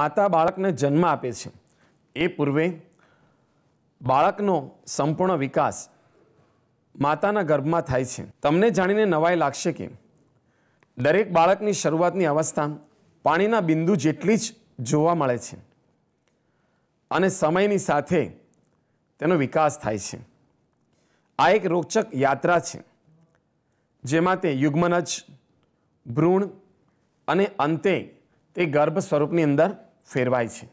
માતા બાળકને જન્મ આપે છે એ પૂર્વે બાળકનો સંપૂર્ણ વિકાસ માતાના ગર્ભમાં થાય છે તમને જાણીને નવાઈ લાગશે કે દરેક બાળકની શરૂઆતની અવસ્થા પાણીના બિંદુ જેટલી જ જોવા મળે છે અને સમયની સાથે તેનો વિકાસ થાય છે આ એક રોચક યાત્રા છે જેમાં તે યુગ્મનજ ભ્રૂણ અને અંતે તે ગર્ભ સ્વરૂપની અંદર ફેરવાય છે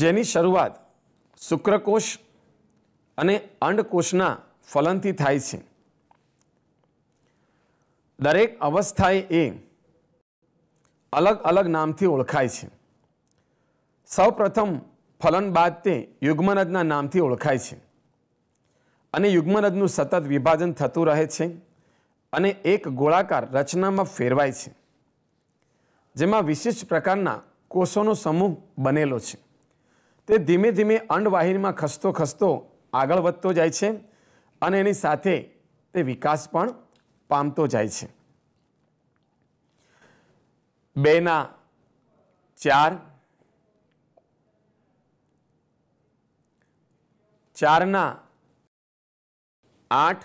જેની શરૂઆત શુક્રકોષ અને અંડકોષના ફલનથી થાય છે દરેક અવસ્થાએ એ અલગ અલગ નામથી ઓળખાય છે સૌપ્રથમ ફલન બાદ તે યુગ્મનદના નામથી ઓળખાય છે અને યુગ્મનદનું સતત વિભાજન થતું રહે છે અને એક ગોળાકાર રચનામાં ફેરવાય છે જેમાં વિશિષ્ટ પ્રકારના કોષોનો સમૂહ બનેલો છે તે ધીમે ધીમે અંડવાહિનીમાં ખસતો ખસતો આગળ વધતો જાય છે અને એની સાથે તે વિકાસ પણ પામતો જાય છે બેના ચાર ચારના આઠ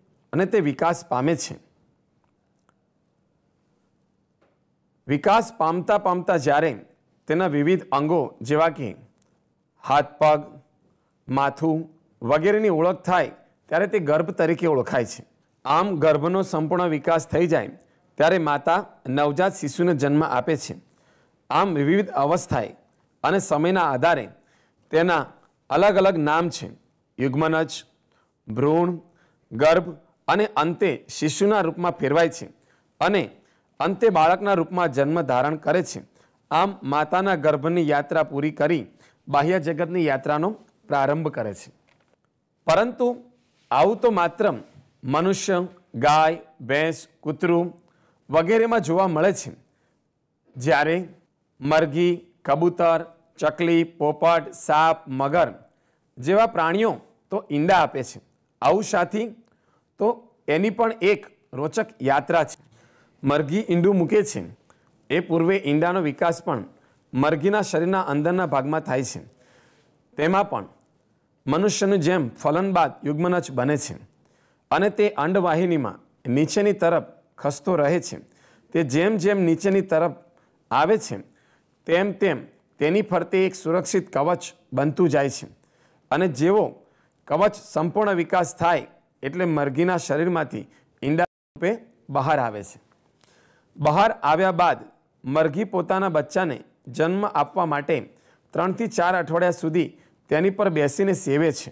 અને તે વિકાસ પામે છે વિકાસ પામતા પામતા જ્યારે તેના વિવિધ અંગો જેવા કે હાથ પગ માથું વગેરેની ઓળખ થાય ત્યારે તે ગર્ભ તરીકે ઓળખાય છે આમ ગર્ભનો સંપૂર્ણ વિકાસ થઈ જાય ત્યારે માતા નવજાત શિશુને જન્મ આપે છે આમ વિવિધ અવસ્થાએ અને સમયના આધારે તેના અલગ અલગ નામ છે યુગ્મનજ ભ્રૂણ ગર્ભ અને અંતે શિશુના રૂપમાં ફેરવાય છે અને અંતે બાળકના રૂપમાં જન્મ ધારણ કરે છે આમ માતાના ગર્ભની યાત્રા પૂરી કરી બાહ્ય જગતની યાત્રાનો પ્રારંભ કરે છે પરંતુ આવું તો માત્ર મનુષ્ય ગાય ભેંસ કૂતરું વગેરેમાં જોવા મળે છે જ્યારે મરઘી કબૂતર ચકલી પોપટ સાપ મગર જેવા પ્રાણીઓ તો ઈંડા આપે છે આવું સાથી તો એની પણ એક રોચક યાત્રા છે મરઘી ઈંડું મૂકે છે એ પૂર્વે ઈંડાનો વિકાસ પણ મરઘીના શરીરના અંદરના ભાગમાં થાય છે તેમાં પણ મનુષ્યનું જેમ ફલન બાદ યુગ્મનજ બને છે અને તે અંડવાહિનીમાં નીચેની તરફ ખસતો રહે છે તે જેમ જેમ નીચેની તરફ આવે છે તેમ તેમ તેની ફરતે એક સુરક્ષિત કવચ બનતું જાય છે અને જેવો કવચ સંપૂર્ણ વિકાસ થાય એટલે મરઘીના શરીરમાંથી ઈંડા રૂપે બહાર આવે છે બહાર આવ્યા બાદ મરઘી પોતાના બચ્ચાને જન્મ આપવા માટે ત્રણથી ચાર અઠવાડિયા સુધી તેની પર બેસીને સેવે છે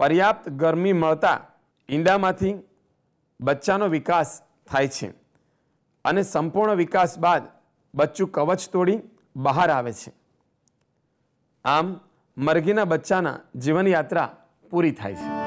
પર્યાપ્ત ગરમી મળતા ઈંડામાંથી બચ્ચાનો વિકાસ થાય છે અને સંપૂર્ણ વિકાસ બાદ બચ્ચું કવચ તોડી બહાર આવે છે આમ મરઘીના બચ્ચાના જીવનયાત્રા પૂરી થાય છે